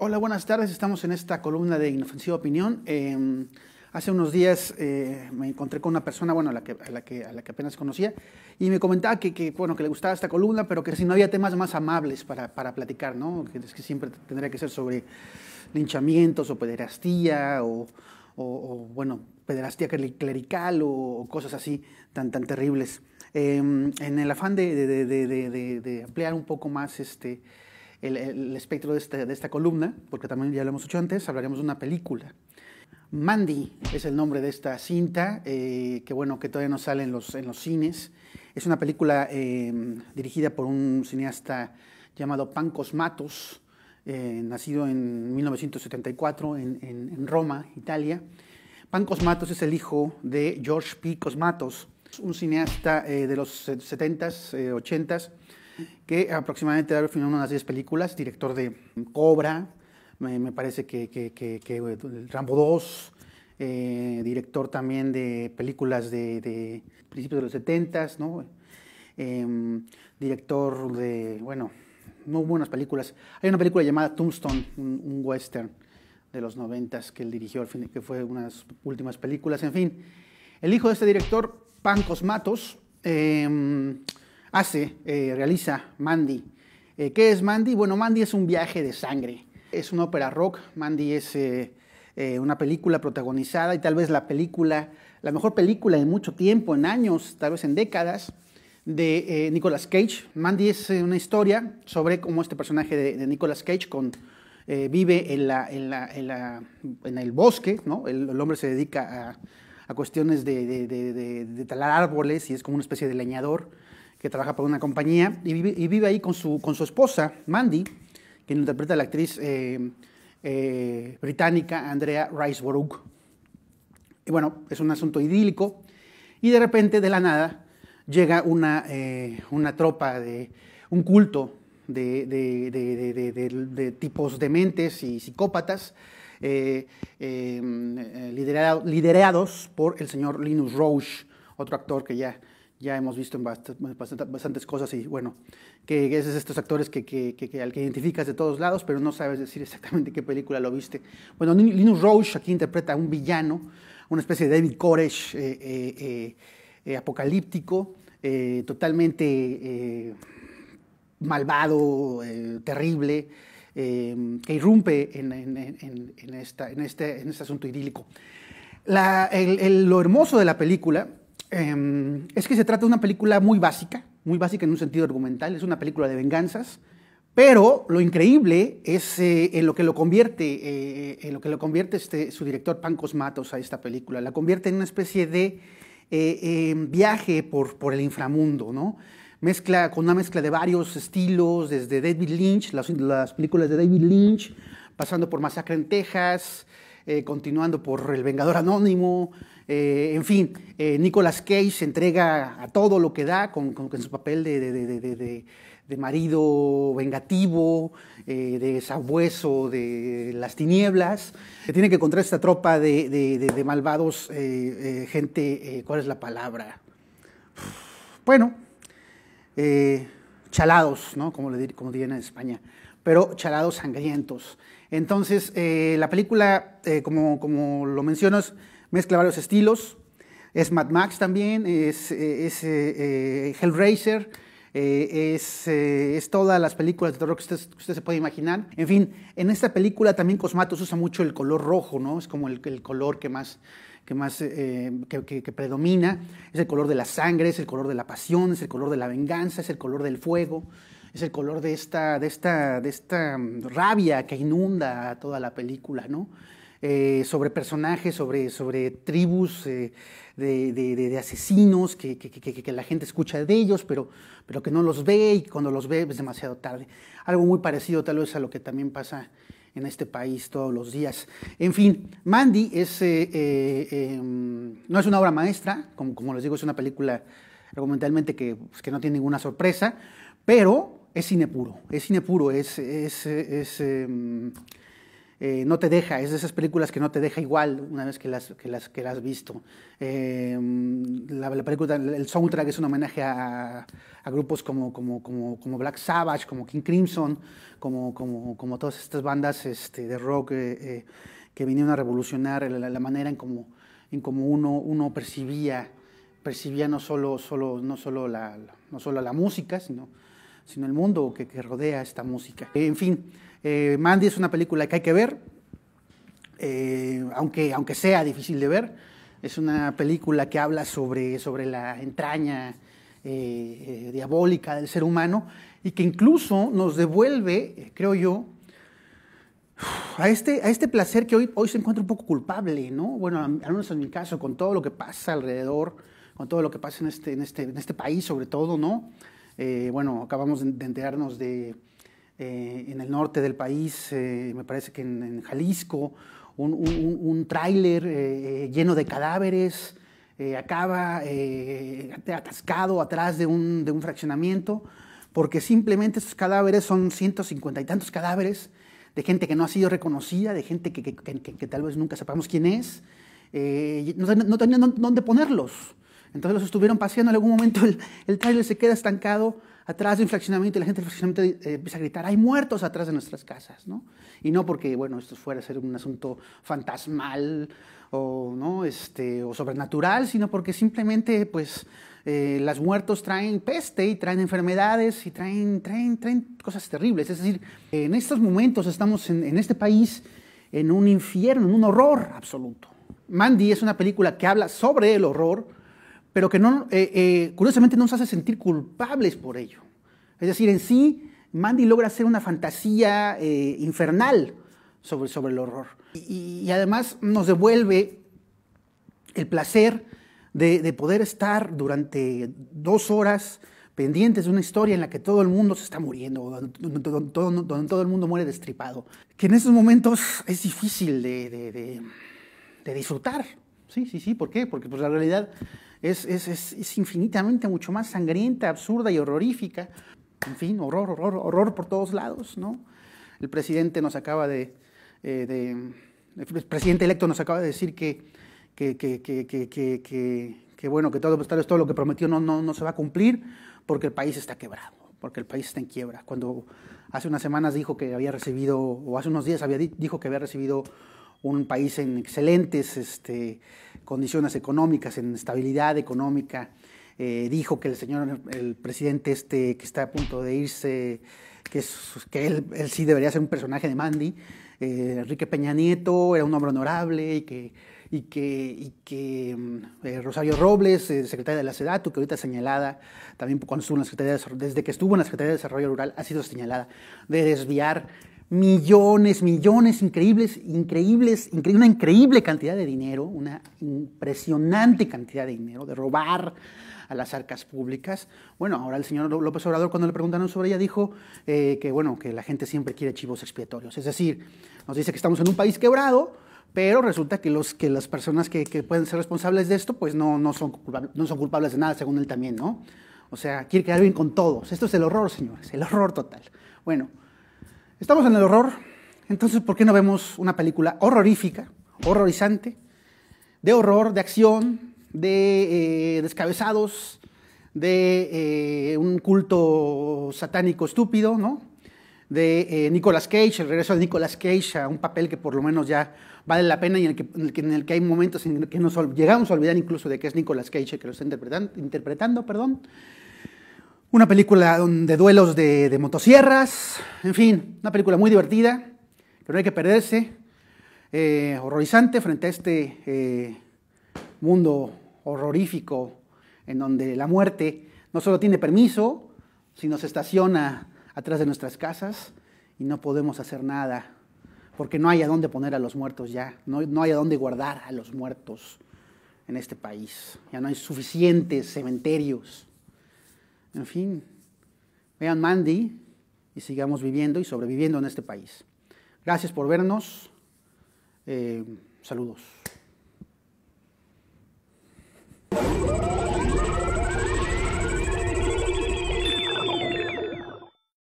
Hola, buenas tardes. Estamos en esta columna de Inofensiva Opinión. Em, hace unos días eh, me encontré con una persona, bueno, a la que, a la que, apenas conocía, y me comentaba que, bueno, que le gustaba esta columna, pero que si no había temas más amables para, platicar, ¿no? Que, es que siempre tendría que ser sobre linchamientos o pederastía o, bueno, pederastía clerical o, cosas así tan, tan terribles. Em, en el afán de, ampliar un poco más este, el, espectro de, este, de esta columna, porque también ya lo hemos hecho antes, hablaremos de una película. Mandy es el nombre de esta cinta, eh, que bueno, que todavía no sale en los, en los cines. Es una película eh, dirigida por un cineasta llamado Pancos Matos, eh, nacido en 1974 en, en, Roma, Italia. Pancos Matos es el hijo de George P. Cosmatos, un cineasta de los 70s, 80s, que aproximadamente ha de unas 10 películas, director de Cobra, me, parece que, Rambo 2, eh, director también de películas de, principios de los 70, ¿no? Em, director de, bueno, no buenas películas. Hay una película llamada Tombstone, un, western de los 90 que él dirigió, al que fue unas últimas películas, en fin. El hijo de este director, Pancos Matos, em, hace, eh, realiza Mandy. Eh, ¿Qué es Mandy? Bueno, Mandy es un viaje de sangre. Es una ópera rock. Mandy es eh, una película protagonizada y tal vez la película, la mejor película de mucho tiempo, en años, tal vez en décadas, de Nicolas Cage. Mandy es una historia sobre cómo este personaje de, Nicolas Cage vive en, el bosque, el, hombre se dedica a, cuestiones de, talar árboles y es como una especie de leñador que trabaja para una compañía y vive, ahí con su, con su esposa, Mandy, quien interpreta a la actriz eh, eh, británica Andrea Riceborough. Y bueno, es un asunto idílico. Y de repente, de la nada, llega una, eh, una tropa de un culto de, de, tipos dementes y psicópatas liderados por el señor Linus Roche, otro actor que ya ya hemos visto en bastantes cosas y bueno, que es estos actores que, al que identificas de todos lados, pero no sabes decir exactamente qué película lo viste. Bueno, Linus Roche aquí interpreta a un villano, una especie de David Koresh eh, eh, eh, apocalíptico, totalmente malvado, terrible. que irrumpe este, en, este, asunto idílico. lo hermoso de la película Em, es que se trata de una película muy básica, muy básica en un sentido argumental, es una película de venganzas, pero lo increíble es eh, en lo que lo convierte, eh, en lo que lo convierte este, su director Pancos Matos a esta película, la convierte en una especie de eh, em, viaje por, el inframundo, ¿no? Mezcla, con una mezcla de varios estilos, desde David Lynch, las, las películas de David Lynch, pasando por Masacre en Texas, continuando por El Vengador Anónimo, eh, en fin, eh, Nicolas Cage se entrega a todo lo que da con, su papel de, marido vengativo, eh, de sabueso de las tinieblas. Se tiene que encontrar esta tropa de, malvados, gente, ¿cuál es la palabra? Bueno, chalados, ¿no? Como, le, dirían en España, pero chalados sangrientos. Entonces, la película, como lo mencionas, mezcla varios estilos. Es Mad Max también, es, eh, eh, eh, Hellraiser, es, todas las películas de terror que usted, se puede imaginar. En fin, en esta película también Cosmatos usa mucho el color rojo, ¿no? Es como el, el color que más, que más predomina. Es el color de la sangre, es el color de la pasión, es el color de la venganza, es el color del fuego, es el color de esta, de esta, de esta mm, rabia que inunda toda la película, ¿no? Eh, sobre personajes, sobre, sobre tribus eh, de, asesinos que, la gente escucha de ellos, pero, pero que no los ve y cuando los ve es demasiado tarde. Algo muy parecido tal vez a lo que también pasa en este país todos los días. En fin, Mandy es, eh, em, no es una obra maestra, como, como, les digo, es una película argumentalmente que, pues, que no tiene ninguna sorpresa, pero es cine puro, es cine puro, es, es em, eh, no te deja, es de esas películas que no te deja igual una vez que las, que las, que las has visto. Eh, la, película, el soundtrack es un homenaje a, grupos como, como, como, como, Black Savage, como King Crimson, como, como, como todas estas bandas este, de rock eh, que vinieron a revolucionar la, manera en cómo en como uno, uno percibía, percibía no solo, solo, no solo, no solo la música, sino sino el mundo que, que rodea esta música. En fin, eh, Mandy es una película que hay que ver, eh, aunque, aunque sea difícil de ver. Es una película que habla sobre, sobre la entraña eh, diabólica del ser humano y que incluso nos devuelve, creo yo, a este, a este placer que hoy, hoy se encuentra un poco culpable, ¿no? Bueno, al menos en mi caso, con todo lo que pasa alrededor, con todo lo que pasa en este, en este, en este país sobre todo, ¿no? Eh, bueno, acabamos de enterarnos de eh, en el norte del país, eh, me parece que en, Jalisco, un, tráiler lleno de cadáveres acaba atascado atrás de un, fraccionamiento, porque simplemente esos cadáveres son 150 y tantos cadáveres de gente que no ha sido reconocida, de gente que, tal vez nunca sepamos quién es. no, no, tenían dónde ponerlos. Entonces los estuvieron paseando, en algún momento el, trailer se queda estancado atrás de un fraccionamiento y la gente del eh, empieza a gritar, hay muertos atrás de nuestras casas, ¿no? Y no porque, bueno, esto fuera a ser un asunto fantasmal o, ¿no? este, o sobrenatural, sino porque simplemente, pues, eh, las muertos traen peste y traen enfermedades y traen, traen, traen cosas terribles. Es decir, en estos momentos estamos en, en este país en un infierno, en un horror absoluto. Mandy es una película que habla sobre el horror, pero que no, eh, eh, curiosamente no nos hace sentir culpables por ello. Es decir, en sí, Mandy logra hacer una fantasía eh, infernal sobre, sobre, el horror. Y, además nos devuelve el placer de, de poder estar durante dos horas pendientes de una historia en la que todo el mundo se está muriendo, donde, todo el mundo muere destripado, que en esos momentos es difícil de, de, de disfrutar. Sí, sí, sí, ¿por qué? Porque pues, la realidad es, es, infinitamente mucho más sangrienta, absurda y horrorífica. En fin, horror, horror, horror por todos lados, ¿no? El presidente nos acaba de, eh, el presidente electo nos acaba de decir que, que, que, que bueno, que todo, pues, todo lo que prometió no, no, no, se va a cumplir porque el país está quebrado, porque el país está en quiebra. Cuando hace unas semanas dijo que había recibido, o hace unos días había, dijo que había recibido un país en excelentes este, condiciones económicas, en estabilidad económica. Eh, dijo que el señor, el presidente este que está a punto de irse, que, que él, sí debería ser un personaje de Mandy, eh, Enrique Peña Nieto era un hombre honorable y que, y que, que mm, eh, Rosario Robles, secretaria de la SEDATU, que ahorita señalada, también cuando desde que estuvo en la Secretaría de Desarrollo Rural ha sido señalada de desviar millones, millones, increíbles, increíbles, increíble, una increíble cantidad de dinero, una impresionante cantidad de dinero, de robar a las arcas públicas. Bueno, ahora el señor López Obrador, cuando le preguntaron sobre ella, dijo eh, que, bueno, que la gente siempre quiere chivos expiatorios. Es decir, nos dice que estamos en un país quebrado, pero resulta que, los, que las personas que, pueden ser responsables de esto, pues no, no, son culpables, no son culpables de nada, según él también, ¿no? O sea, quiere quedar bien con todos. Esto es el horror, señores, el horror total. Bueno, Estamos en el horror, entonces ¿por qué no vemos una película horrorífica, horrorizante, de horror, de acción, de eh, descabezados, de eh, un culto satánico estúpido, ¿no? De eh, Nicolas Cage, el regreso de Nicolas Cage a un papel que por lo menos ya vale la pena y en el que, hay momentos en que nos llegamos a olvidar incluso de que es Nicolas Cage que lo está interpretando, interpretando perdón. Una película de duelos de, motosierras, en fin, una película muy divertida, pero no hay que perderse, eh, horrorizante frente a este eh, mundo horrorífico en donde la muerte no solo tiene permiso, sino se estaciona atrás de nuestras casas y no podemos hacer nada, porque no hay a dónde poner a los muertos ya, no, no hay a dónde guardar a los muertos en este país, ya no hay suficientes cementerios en fin, vean Mandy y sigamos viviendo y sobreviviendo en este país. Gracias por vernos. Eh, saludos.